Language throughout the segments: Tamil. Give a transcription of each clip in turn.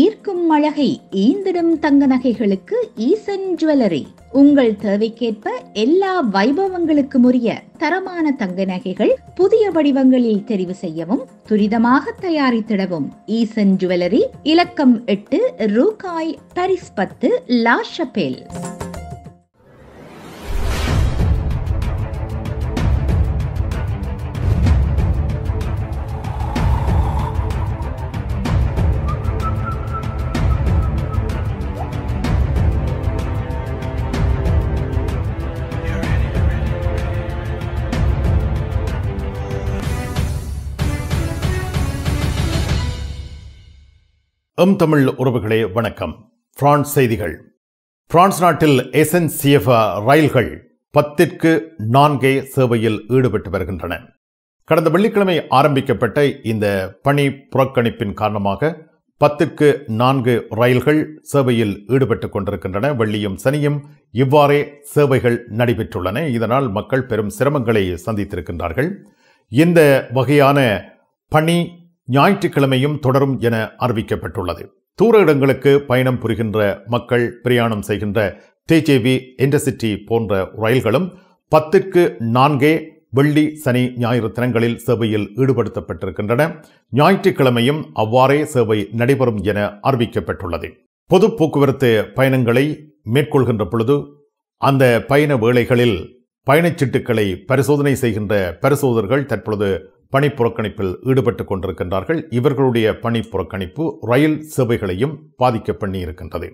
ஈர்க்கும் அழகை ஈந்திடும் தங்க நகைகளுக்கு ஈசன் ஜுவல்லரி உங்கள் தேவைக்கேற்ப எல்லா வைபவங்களுக்கும் உரிய தரமான தங்க நகைகள் புதிய வடிவங்களில் தெரிவு செய்யவும் துரிதமாக தயாரித்திடவும் ஈசன் ஜுவல்லரி இலக்கம் எட்டு ரூகாய் தரிஸ் பத்து லாஷபேல் எம் தமிழ் உறவுகளே வணக்கம் பிரான்ஸ் செய்திகள் பிரான்ஸ் நாட்டில் எஸ்என்சிஎஃப் ரயில்கள் பத்திற்கு நான்கே சேவையில் ஈடுபட்டு வருகின்றன கடந்த வெள்ளிக்கிழமை ஆரம்பிக்கப்பட்ட இந்த பணி புறக்கணிப்பின் காரணமாக பத்திற்கு நான்கு ரயில்கள் சேவையில் ஈடுபட்டு கொண்டிருக்கின்றன வெள்ளியும் சனியும் இவ்வாறே சேவைகள் நடைபெற்றுள்ளன இதனால் மக்கள் பெரும் சிரமங்களை சந்தித்திருக்கின்றார்கள் இந்த வகையான பணி ஞாயிற்றுக்கிழமையும் தொடரும் என அறிவிக்கப்பட்டுள்ளது தூர இடங்களுக்கு பயணம் புரிகின்ற மக்கள் பிரயாணம் செய்கின்ற தேஜேவி இன்டர்சிட்டி போன்ற ரயில்களும் பத்திற்கு நான்கே வெள்ளி சனி ஞாயிறு தினங்களில் சேவையில் ஈடுபடுத்தப்பட்டிருக்கின்றன ஞாயிற்றுக்கிழமையும் அவ்வாறே சேவை நடைபெறும் என அறிவிக்கப்பட்டுள்ளது பொது போக்குவரத்து பயணங்களை மேற்கொள்கின்ற பொழுது அந்த பயண வேளைகளில் பயணச்சீட்டுக்களை பரிசோதனை செய்கின்ற பரிசோதர்கள் தற்பொழுது பணி புறக்கணிப்பில் ஈடுபட்டுக் கொண்டிருக்கின்றார்கள் இவர்களுடைய பணி புறக்கணிப்பு ரயில் சேவைகளையும் பாதிக்க பண்ணியிருக்கின்றது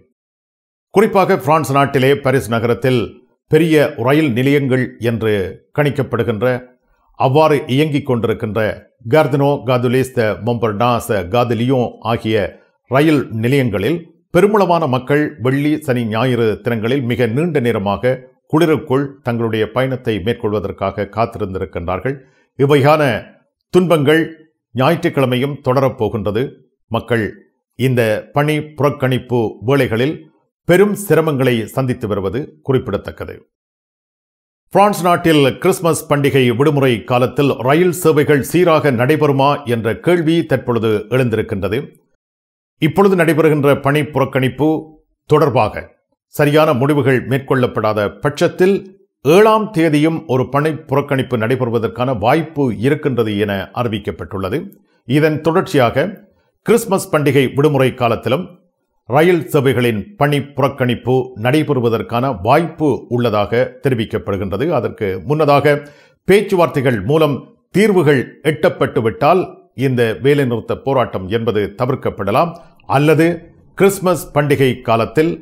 குறிப்பாக பிரான்ஸ் நாட்டிலே பாரிஸ் நகரத்தில் பெரிய ரயில் நிலையங்கள் என்று கணிக்கப்படுகின்ற அவ்வாறு இயங்கிக் கொண்டிருக்கின்ற கார்தினோ காதுலேஸ் த மொம்பர்டாஸ் காதுலியோ ஆகிய ரயில் நிலையங்களில் பெருமளவான மக்கள் வெள்ளி சனி ஞாயிறு தினங்களில் மிக நீண்ட நேரமாக குளிருக்குள் தங்களுடைய பயணத்தை மேற்கொள்வதற்காக காத்திருந்திருக்கின்றார்கள் இவ்வகையான துன்பங்கள் ஞாயிற்றுக்கிழமையும் தொடரப்போகின்றது மக்கள் இந்த பணி புறக்கணிப்பு வேளைகளில் பெரும் சிரமங்களை சந்தித்து வருவது குறிப்பிடத்தக்கது பிரான்ஸ் நாட்டில் கிறிஸ்துமஸ் பண்டிகை விடுமுறை காலத்தில் ரயில் சேவைகள் சீராக நடைபெறுமா என்ற கேள்வி தற்பொழுது எழுந்திருக்கின்றது இப்பொழுது நடைபெறுகின்ற பணி புறக்கணிப்பு தொடர்பாக சரியான முடிவுகள் மேற்கொள்ளப்படாத பட்சத்தில் ஏழாம் தேதியும் ஒரு பணி புறக்கணிப்பு நடைபெறுவதற்கான வாய்ப்பு இருக்கின்றது என அறிவிக்கப்பட்டுள்ளது இதன் தொடர்ச்சியாக கிறிஸ்மஸ் பண்டிகை விடுமுறை காலத்திலும் ரயில் சேவைகளின் பணி புறக்கணிப்பு நடைபெறுவதற்கான வாய்ப்பு உள்ளதாக தெரிவிக்கப்படுகின்றது அதற்கு முன்னதாக பேச்சுவார்த்தைகள் மூலம் தீர்வுகள் எட்டப்பட்டுவிட்டால் இந்த வேலைநிறுத்த போராட்டம் என்பது தவிர்க்கப்படலாம் அல்லது கிறிஸ்மஸ் பண்டிகை காலத்தில்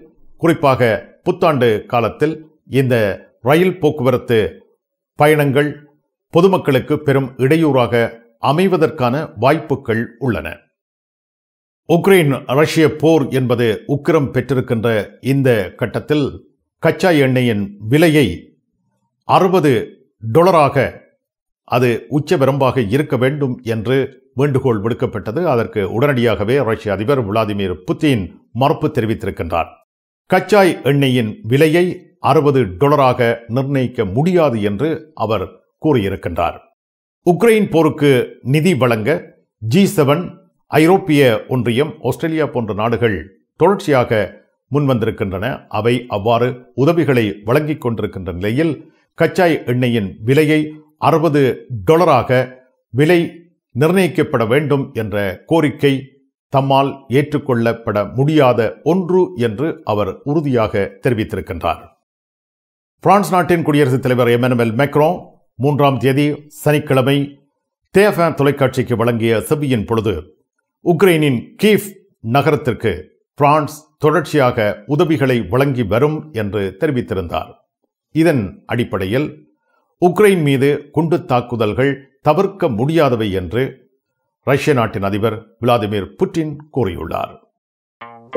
குறிப்பாக புத்தாண்டு காலத்தில் இந்த ரயில் போக்குவரத்து பயணங்கள் பொதுமக்களுக்கு பெரும் இடையூறாக அமைவதற்கான வாய்ப்புகள் உள்ளன உக்ரைன் ரஷ்ய போர் என்பது உக்கிரம் பெற்றிருக்கின்ற இந்த கட்டத்தில் கச்சா எண்ணெயின் விலையை அறுபது டொலராக அது உச்சவரம்பாக இருக்க வேண்டும் என்று வேண்டுகோள் விடுக்கப்பட்டது அதற்கு உடனடியாகவே ரஷ்ய அதிபர் விளாடிமிர் புத்தின் மறுப்பு தெரிவித்திருக்கின்றார் கச்சாய் எண்ணெயின் விலையை அறுபது டொலராக நிர்ணயிக்க முடியாது என்று அவர் கூறியிருக்கின்றார் உக்ரைன் போருக்கு நிதி வழங்க ஜி செவன் ஐரோப்பிய ஒன்றியம் ஆஸ்திரேலியா போன்ற நாடுகள் தொடர்ச்சியாக முன்வந்திருக்கின்றன அவை அவ்வாறு உதவிகளை வழங்கிக் கொண்டிருக்கின்ற நிலையில் கச்சாய் எண்ணெயின் விலையை அறுபது டொலராக விலை நிர்ணயிக்கப்பட வேண்டும் என்ற கோரிக்கை தம்மால் ஏற்றுக்கொள்ளப்பட முடியாத ஒன்று என்று அவர் உறுதியாக தெரிவித்திருக்கின்றார் பிரான்ஸ் நாட்டின் குடியரசுத் தலைவர் எமனுவல் மெக்ரோ மூன்றாம் தேதி சனிக்கிழமை தேஃபேன் தொலைக்காட்சிக்கு வழங்கிய செவ்வியின் பொழுது உக்ரைனின் கீஃப் நகரத்திற்கு பிரான்ஸ் தொடர்ச்சியாக உதவிகளை வழங்கி வரும் என்று தெரிவித்திருந்தார் இதன் அடிப்படையில் உக்ரைன் மீது குண்டு தாக்குதல்கள் தவிர்க்க முடியாதவை என்று ரஷ்ய நாட்டின் அதிபர் விளாடிமிர் புட்டின் கூறியுள்ளார்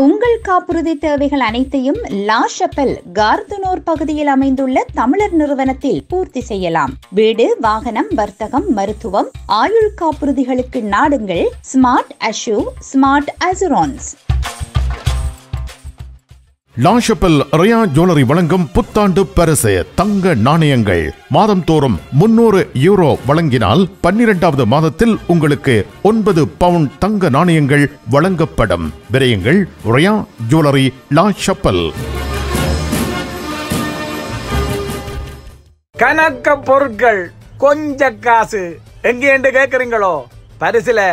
உங்கள் காப்புறுதி தேவைகள் அனைத்தையும் லாஷப்பல் கார்துனோர் பகுதியில் அமைந்துள்ள தமிழர் நிறுவனத்தில் பூர்த்தி செய்யலாம் வீடு வாகனம் வர்த்தகம் மருத்துவம் ஆயுள் காப்புறுதிகளுக்கு நாடுங்கள் ஸ்மார்ட் அஷூ ஸ்மார்ட் அசுரான்ஸ் லாஷப்பல் ரியா ஜுவல்லரி வழங்கும் புத்தாண்டு பரிசு தங்க நாணயங்கள் மாதம் தோறும் முன்னூறு யூரோ வழங்கினால் பன்னிரெண்டாவது மாதத்தில் உங்களுக்கு ஒன்பது பவுண்ட் தங்க நாணயங்கள் வழங்கப்படும் விரையுங்கள் ரியா ஜுவல்லரி லாஷப்பல் கணக்க பொருட்கள் கொஞ்ச காசு எங்கே என்று கேட்கறீங்களோ பரிசுல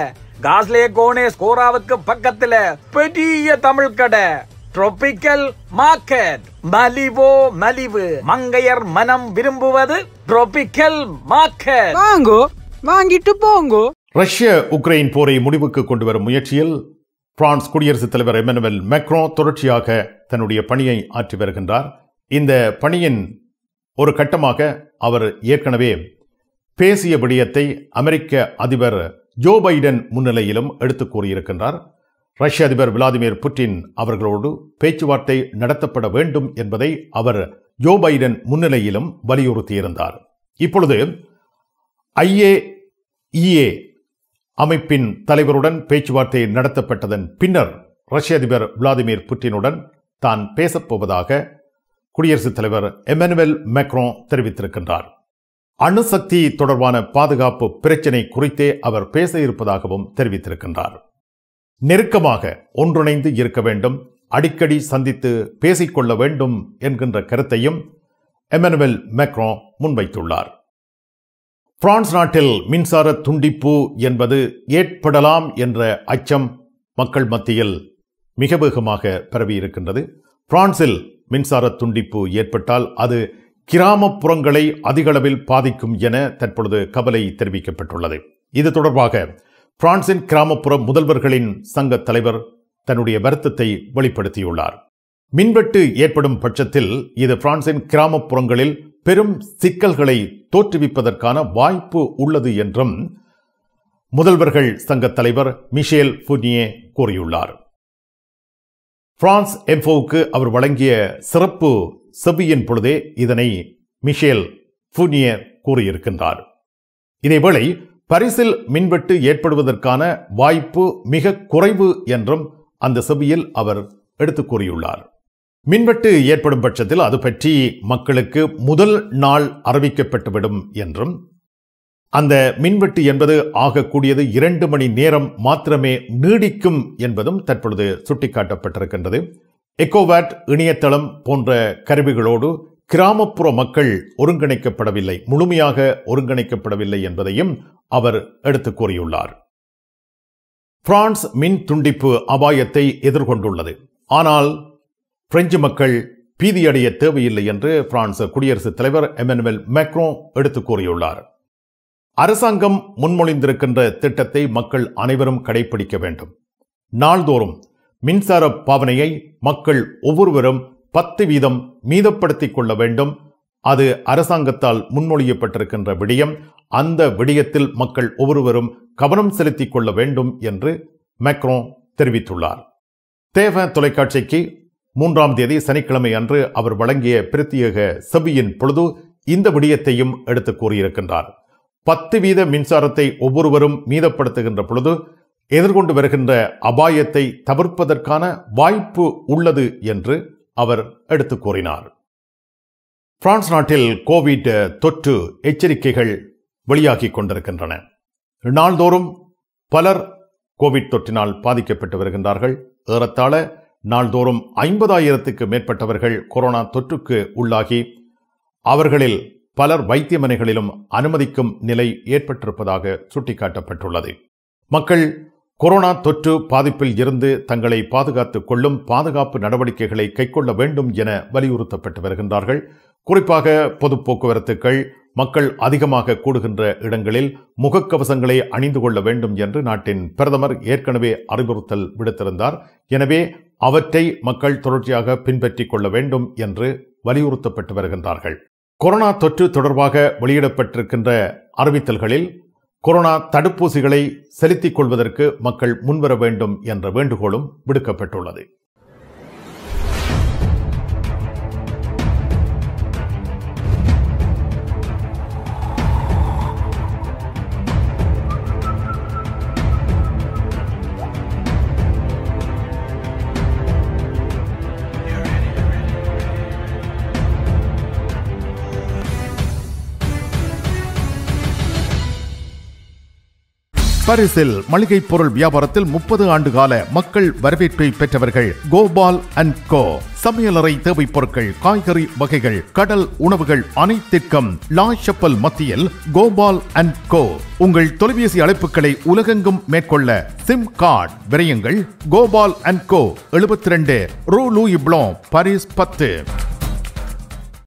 காஸ்லே கோனே ஸ்கோராவுக்கு பக்கத்துல பெரிய தமிழ் கடை ட்ரோபிக்கல் மார்க்கெட் மலிவோ மலிவு மங்கையர் மனம் விரும்புவது ட்ரோபிக்கல் மார்க்கெட் வாங்கோ வாங்கிட்டு போங்கோ ரஷ்ய உக்ரைன் போரை முடிவுக்கு கொண்டு வரும் முயற்சியில் பிரான்ஸ் குடியரசுத் தலைவர் எமனுவல் மெக்ரோ தொடர்ச்சியாக தன்னுடைய பணியை ஆற்றி வருகின்றார் இந்த பணியின் ஒரு கட்டமாக அவர் ஏற்கனவே பேசிய விடயத்தை அமெரிக்க அதிபர் ஜோ பைடன் முன்னிலையிலும் எடுத்து கூறியிருக்கின்றார் ரஷ்ய அதிபர் விளாடிமிர் புட்டின் அவர்களோடு பேச்சுவார்த்தை நடத்தப்பட வேண்டும் என்பதை அவர் ஜோ பைடன் முன்னிலையிலும் வலியுறுத்தியிருந்தார் இப்பொழுது ஐஏஇஏ அமைப்பின் தலைவருடன் பேச்சுவார்த்தை நடத்தப்பட்டதன் பின்னர் ரஷ்ய அதிபர் விளாடிமிர் புட்டினுடன் தான் பேசப்போவதாக குடியரசுத் தலைவர் எமனுவல் மேக்ரோ தெரிவித்திருக்கின்றார் அணுசக்தி தொடர்பான பாதுகாப்பு பிரச்சினை குறித்தே அவர் பேச இருப்பதாகவும் தெரிவித்திருக்கின்றார் நெருக்கமாக ஒன்றிணைந்து இருக்க வேண்டும் அடிக்கடி சந்தித்து பேசிக்கொள்ள வேண்டும் என்கின்ற கருத்தையும் எமனுவல் மெக்ரோ முன்வைத்துள்ளார் பிரான்ஸ் நாட்டில் மின்சார துண்டிப்பு என்பது ஏற்படலாம் என்ற அச்சம் மக்கள் மத்தியில் மிக வேகமாக பரவியிருக்கின்றது பிரான்சில் மின்சார துண்டிப்பு ஏற்பட்டால் அது கிராமப்புறங்களை அதிகளவில் பாதிக்கும் என தற்பொழுது கவலை தெரிவிக்கப்பட்டுள்ளது இது தொடர்பாக பிரான்சின் கிராமப்புற முதல்வர்களின் சங்க தலைவர் தன்னுடைய வருத்தத்தை வெளிப்படுத்தியுள்ளார் மின்வெட்டு ஏற்படும் பட்சத்தில் இது பிரான்சின் கிராமப்புறங்களில் பெரும் சிக்கல்களை தோற்றுவிப்பதற்கான வாய்ப்பு உள்ளது என்றும் முதல்வர்கள் சங்க தலைவர் மிஷேல் புனியே கூறியுள்ளார் பிரான்ஸ் எம்போவுக்கு அவர் வழங்கிய சிறப்பு செவ்வியின் பொழுதே இதனை மிஷேல் புனியே கூறியிருக்கின்றார் இதேவேளை பரிசில் மின்வெட்டு ஏற்படுவதற்கான வாய்ப்பு மிக குறைவு என்றும் அந்த செபியில் அவர் எடுத்து கூறியுள்ளார் மின்வெட்டு ஏற்படும் பட்சத்தில் அது பற்றி மக்களுக்கு முதல் நாள் அறிவிக்கப்பட்டுவிடும் என்றும் அந்த மின்வெட்டு என்பது ஆகக்கூடியது இரண்டு மணி நேரம் மாத்திரமே நீடிக்கும் என்பதும் தற்பொழுது சுட்டிக்காட்டப்பட்டிருக்கின்றது எக்கோவாட் இணையதளம் போன்ற கருவிகளோடு கிராமப்புற மக்கள் ஒருங்கிணைக்கப்படவில்லை முழுமையாக ஒருங்கிணைக்கப்படவில்லை என்பதையும் அவர் எடுத்து கூறியுள்ளார் பிரான்ஸ் மின் துண்டிப்பு அபாயத்தை எதிர்கொண்டுள்ளது ஆனால் பிரெஞ்சு மக்கள் பீதியடைய தேவையில்லை என்று பிரான்ஸ் குடியரசுத் தலைவர் எமனுவல் மேக்ரோ எடுத்து கூறியுள்ளார் அரசாங்கம் முன்மொழிந்திருக்கின்ற திட்டத்தை மக்கள் அனைவரும் கடைபிடிக்க வேண்டும் நாள்தோறும் மின்சார பாவனையை மக்கள் ஒவ்வொருவரும் பத்து வீதம் மீதப்படுத்திக் கொள்ள வேண்டும் அது அரசாங்கத்தால் முன்மொழியப்பட்டிருக்கின்ற விடயம் அந்த விடயத்தில் மக்கள் ஒவ்வொருவரும் கவனம் செலுத்திக் கொள்ள வேண்டும் என்று மேக்ரோ தெரிவித்துள்ளார் தேவ தொலைக்காட்சிக்கு மூன்றாம் தேதி சனிக்கிழமை அன்று அவர் வழங்கிய பிரத்யேக செவ்வியின் பொழுது இந்த விடயத்தையும் எடுத்து கூறியிருக்கின்றார் பத்து வீத மின்சாரத்தை ஒவ்வொருவரும் மீதப்படுத்துகின்ற பொழுது எதிர்கொண்டு வருகின்ற அபாயத்தை தவிர்ப்பதற்கான வாய்ப்பு உள்ளது என்று அவர் எடுத்து கூறினார் பிரான்ஸ் நாட்டில் கோவிட் தொற்று எச்சரிக்கைகள் வெளியாகி கொண்டிருக்கின்றன நாள்தோறும் பலர் கோவிட் தொற்றினால் பாதிக்கப்பட்டு வருகின்றார்கள் ஏறத்தாழ நாள்தோறும் ஐம்பதாயிரத்துக்கு மேற்பட்டவர்கள் கொரோனா தொற்றுக்கு உள்ளாகி அவர்களில் பலர் வைத்தியமனைகளிலும் அனுமதிக்கும் நிலை ஏற்பட்டிருப்பதாக சுட்டிக்காட்டப்பட்டுள்ளது மக்கள் கொரோனா தொற்று பாதிப்பில் இருந்து தங்களை பாதுகாத்துக் கொள்ளும் பாதுகாப்பு நடவடிக்கைகளை கைக்கொள்ள வேண்டும் என வலியுறுத்தப்பட்டு வருகின்றார்கள் குறிப்பாக பொது போக்குவரத்துக்கள் மக்கள் அதிகமாக கூடுகின்ற இடங்களில் முகக்கவசங்களை அணிந்து கொள்ள வேண்டும் என்று நாட்டின் பிரதமர் ஏற்கனவே அறிவுறுத்தல் விடுத்திருந்தார் எனவே அவற்றை மக்கள் தொடர்ச்சியாக பின்பற்றிக் கொள்ள வேண்டும் என்று வலியுறுத்தப்பட்டு வருகின்றார்கள் கொரோனா தொற்று தொடர்பாக வெளியிடப்பட்டிருக்கின்ற அறிவித்தல்களில் கொரோனா தடுப்பூசிகளை செலுத்திக் கொள்வதற்கு மக்கள் முன்வர வேண்டும் என்ற வேண்டுகோளும் விடுக்கப்பட்டுள்ளது பாரிஸில் மளிகை பொருள் வியாபாரத்தில் முப்பது ஆண்டு கால மக்கள் வரவேற்பை பெற்றவர்கள் கோபால் அண்ட் கோ சமையலறை தேவைப் பொருட்கள் காய்கறி வகைகள் கடல் உணவுகள் அனைத்திற்கும் லாஷப்பல் மத்தியில் கோபால் அண்ட் கோ உங்கள் தொலைபேசி அழைப்புகளை உலகெங்கும் மேற்கொள்ள சிம் கார்டு விரயங்கள் கோபால் அண்ட் கோ எழுபத்தி ரெண்டு ரூ லூயிப்ளோ பரிஸ் பத்து